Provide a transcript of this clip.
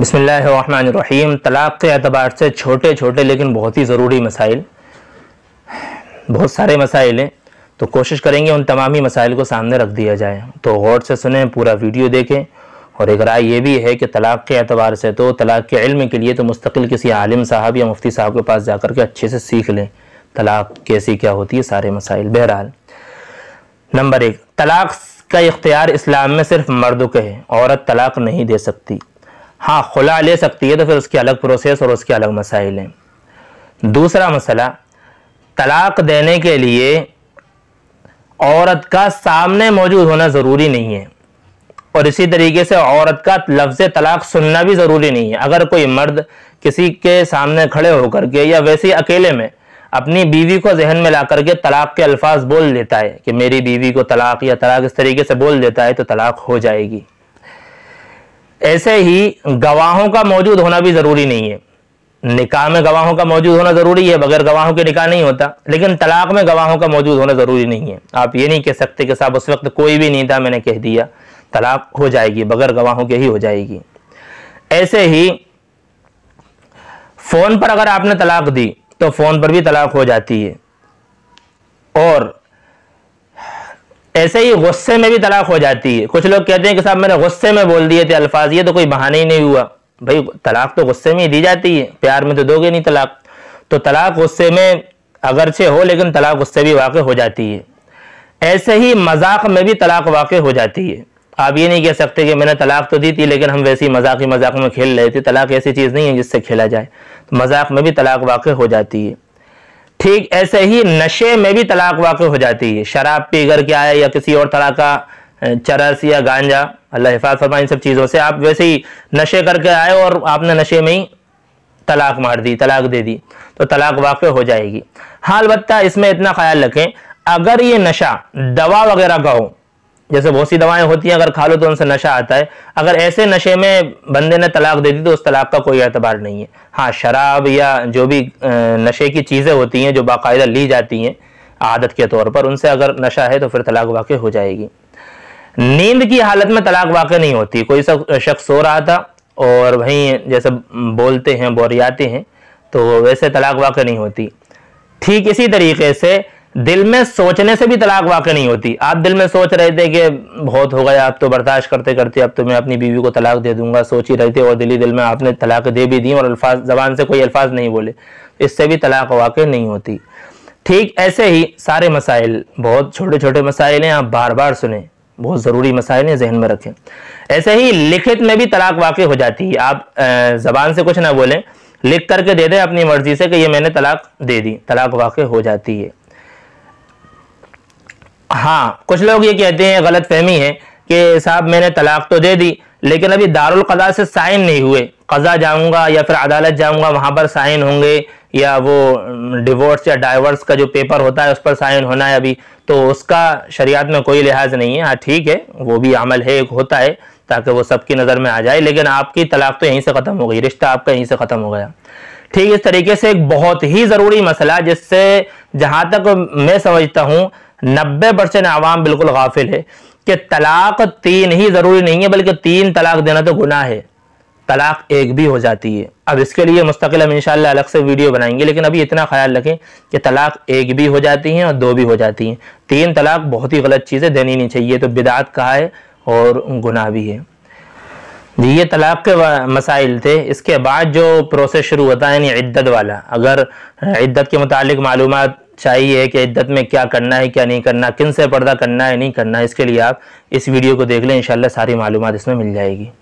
बसमीम तलाक़ के अतबार से छोटे छोटे लेकिन बहुत ही ज़रूरी मसाइल बहुत सारे मसाइल हैं तो कोशिश करेंगे उन तमाम ही मसाइल को सामने रख दिया जाए तो गौर से सुने पूरा वीडियो देखें और एक राय यह भी है कि तलाक़ के अतबार से तो तलाक़ के इल्म के लिए तो मुस्तकिल किसी आलिम साहब या मुफ्ती साहब के पास जाकर के अच्छे से सीख लें तलाक़ कैसी क्या होती है सारे मसाइल बहरहाल नंबर एक तलाक़ का इख्तियार इस्लाम में सिर्फ मर्द के है औरत तलाक़ नहीं दे सकती हाँ खुला ले सकती है तो फिर उसकी अलग प्रोसेस और उसके अलग मसाइल हैं दूसरा मसला तलाक देने के लिए औरत का सामने मौजूद होना ज़रूरी नहीं है और इसी तरीके से औरत का लफ्ज़ तलाक सुनना भी ज़रूरी नहीं है अगर कोई मर्द किसी के सामने खड़े होकर के या वैसे ही अकेले में अपनी बीवी को जहन में ला करके तलाक के अल्फाज बोल देता है कि मेरी बीवी को तलाक या तलाक इस तरीके से बोल देता है तो तलाक हो जाएगी ऐसे ही गवाहों का मौजूद होना भी ज़रूरी नहीं है निकाह में गवाहों का मौजूद होना ज़रूरी है बगैर गवाहों के निकाह नहीं होता लेकिन तलाक में गवाहों का मौजूद होना ज़रूरी नहीं है आप ये नहीं कह सकते कि साहब उस वक्त कोई भी नहीं था मैंने कह दिया तलाक हो जाएगी बगैर गवाहों के ही हो जाएगी ऐसे ही फ़ोन पर अगर आपने तलाक दी तो फ़ोन पर भी तलाक हो जाती है और ऐसे ही गुस्से में भी तलाक हो जाती है कुछ लोग कहते हैं कि साहब मैंने गुस्से में बोल दिए थे अल्फाज ये तो कोई बहाना ही नहीं हुआ भाई तलाक तो गुस्से में ही दी जाती है प्यार में तो दोगे नहीं तलाक तो तलाक गुस्से में अगरचे हो लेकिन तलाक गुस्से भी वाक़ हो जाती है ऐसे ही मजाक में भी तलाक वाक़ हो जाती है आप ये नहीं कह सकते कि मैंने तलाक तो दी थी लेकिन हम वैसे ही मजाक ही मजाक में खेल रहे थे तलाक ऐसी चीज़ नहीं है जिससे खेला जाए तो मजाक में भी तलाक वाक़ हो जाती है ठीक ऐसे ही नशे में भी तलाक वाक़ हो जाती है शराब पी कर के आया या किसी और तरह का चरस या गांजा अल्लाह हिफाज फरमाए इन सब चीज़ों से आप वैसे ही नशे करके आए और आपने नशे में ही तलाक मार दी तलाक दे दी तो तलाक वाक़ हो जाएगी हाँ अलबत्ता इसमें इतना ख्याल रखें अगर ये नशा दवा वगैरह का हो जैसे बहुत सी दवाएं होती हैं अगर खा लो तो उनसे नशा आता है अगर ऐसे नशे में बंदे ने तलाक दे दी तो उस तलाक का कोई एतबार नहीं है हाँ शराब या जो भी नशे की चीज़ें होती हैं जो बाकायदा ली जाती हैं आदत के तौर पर उनसे अगर नशा है तो फिर तलाक वाक़ हो जाएगी नींद की हालत में तलाक वाक़ नहीं होती कोई शख्स सो रहा था और वहीं जैसे बोलते हैं बोरियाते हैं तो वैसे तलाक वाक़ नहीं होती ठीक इसी तरीके से दिल में सोचने से भी तलाक वाकई नहीं होती आप दिल में सोच रहे थे कि बहुत हो गया आप तो बर्दाश्त करते करते अब तो मैं अपनी बीवी को तलाक दे दूंगा सोच ही रहे थे और दिली दिल में आपने तलाक दे भी दी और अल्फाज जबान से कोई अल्फाज नहीं बोले इससे भी तलाक वाकई नहीं होती ठीक ऐसे ही सारे मसाइल बहुत छोटे छोटे मसाइल हैं आप बार बार सुने बहुत ज़रूरी मसाइल हैं जहन में रखें ऐसे ही लिखित में भी तलाक वाकई हो जाती है आप ज़बान से कुछ ना बोलें लिख करके दे दें अपनी मर्ज़ी से कि ये मैंने तलाक दे दी तलाक वाकई हो जाती है हाँ कुछ लोग ये कहते हैं गलत फहमी है कि साहब मैंने तलाक तो दे दी लेकिन अभी दारुल कज़ा से साइन नहीं हुए कज़ा जाऊंगा या फिर अदालत जाऊंगा वहाँ पर साइन होंगे या वो डिवोर्स या डाइवर्स का जो पेपर होता है उस पर साइन होना है अभी तो उसका शरीयत में कोई लिहाज नहीं है हाँ ठीक है वो भी अमल है एक होता है ताकि वो सबकी नज़र में आ जाए लेकिन आपकी तलाक तो यहीं से ख़त्म हो गई रिश्ता आपका यहीं से ख़त्म हो गया ठीक इस तरीके से एक बहुत ही ज़रूरी मसला जिससे जहाँ तक मैं समझता हूँ नब्बे परसेंट आवाम बिल्कुल गाफिल है कि तलाक तीन ही ज़रूरी नहीं है बल्कि तीन तलाक देना तो गुना है तलाक एक भी हो जाती है अब इसके लिए मुस्तकिल हम इंशाल्लाह अलग से वीडियो बनाएंगे लेकिन अभी इतना ख्याल रखें कि तलाक एक भी हो जाती हैं और दो भी हो जाती हैं तीन तलाक बहुत ही गलत चीज़ें देनी नहीं चाहिए तो बिदात कहा है और गुनाह भी है जी ये तलाक के मसाइल थे इसके बाद जो प्रोसेस शुरू होता है यानी इद्दत वाला अगर इद्दत के मुतालिक मालूम चाहिए कि इद्दत में क्या करना है क्या नहीं करना किन से पर्दा करना है नहीं करना इसके लिए आप इस वीडियो को देख लें इंशाल्लाह सारी मालूम इसमें मिल जाएगी